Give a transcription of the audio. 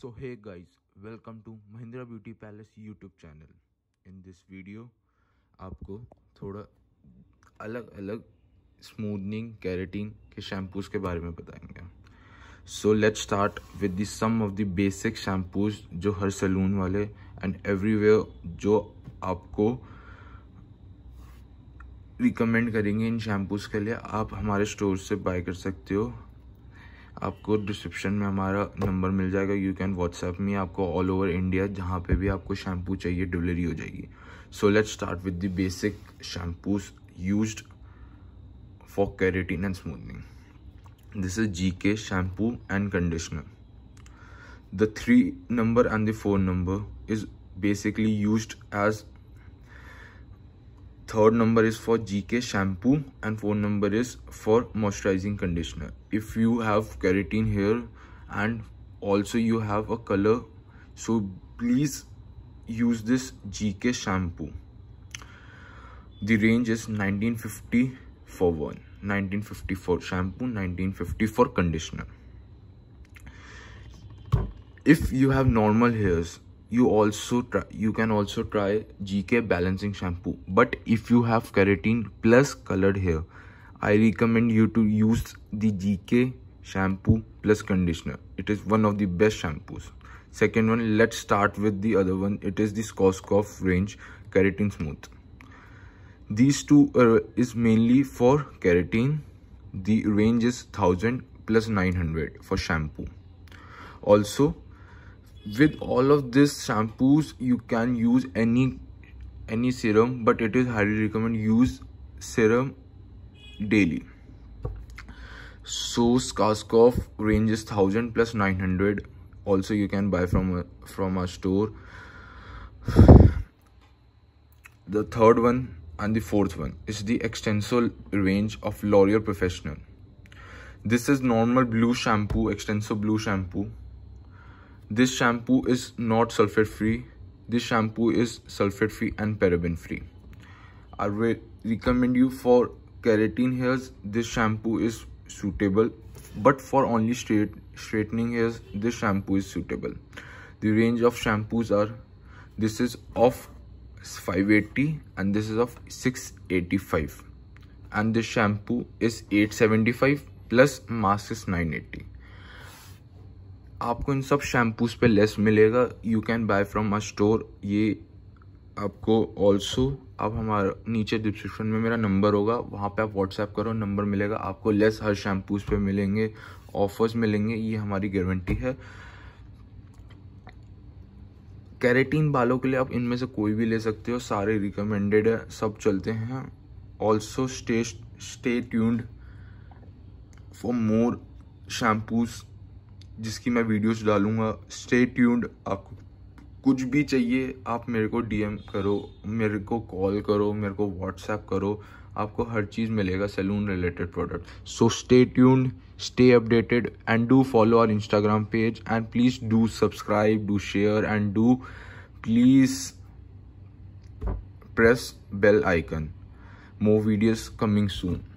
So hey guys welcome to Mahindra beauty palace YouTube channel in this video आपको थोड़ा अलग अलग स्मूदनिंग कैरेटीन के शैम्पूज के बारे में बताएंगे so let start with the some of the basic shampoos जो हर सैलून वाले एंड एवरीवेयर जो आपको रिकमेंड करेंगे इन शैम्पूज के लिए आप हमारे स्टोर से बाय कर सकते हो आपको डिस्क्रिप्शन में हमारा नंबर मिल जाएगा यू कैन व्हाट्सएप में आपको ऑल ओवर इंडिया जहाँ पे भी आपको शैम्पू चाहिए डिलीवरी हो जाएगी so let start with the basic shampoos use for keratin and smoothening this is G K shampoo and conditioner the three number and the four number is basically use as third number is for gk shampoo and fourth number is for moisturizing conditioner if you have keratin here and also you have a color so please use this gk shampoo the range is 1950 for one 1950 for shampoo 1950 for conditioner if you have normal hairs you also try you can also try gk balancing shampoo but if you have keratin plus colored hair i recommend you to use the gk shampoo plus conditioner it is one of the best shampoos second one let's start with the other one it is the Skoskoff range keratin smooth these two uh, is mainly for keratin the range is 1000 plus 900 for shampoo also with all of these shampoos you can use any any serum but it is highly recommend use serum daily so Skarsgård ranges 1000 plus 900 also you can buy from from our store the third one and the fourth one is the extensor range of L'Oreal Professional this is normal blue shampoo extensor blue shampoo this shampoo is not sulfate free. This shampoo is sulfate free and paraben free. I will recommend you for keratin hairs. This shampoo is suitable, but for only straight straightening hairs, this shampoo is suitable. The range of shampoos are this is of 580 and this is of 685 and this shampoo is 875 plus mask is 980 आपको इन सब shampoos पे less मिलेगा you can buy from my store ये आपको also आप हमारा नीचे description में मेरा नंबर होगा वहाँ पे आप व्हाट्सएप करो नंबर मिलेगा आपको लेस हर शैम्पूज पे मिलेंगे ऑफर्स मिलेंगे ये हमारी गारंटी है कैरेटीन बालों के लिए आप इनमें से कोई भी ले सकते हो सारे रिकमेंडेड है सब चलते हैं also stay stay tuned for more shampoos जिसकी मैं वीडियोस डालूंगा स्टे ट्यून्ड आपको कुछ भी चाहिए आप मेरे को डीएम करो मेरे को कॉल करो मेरे को व्हाट्सएप करो आपको हर चीज़ मिलेगा salon related product so stay tuned stay updated and do follow our Instagram page and please do subscribe do share and do please press bell icon more videos coming soon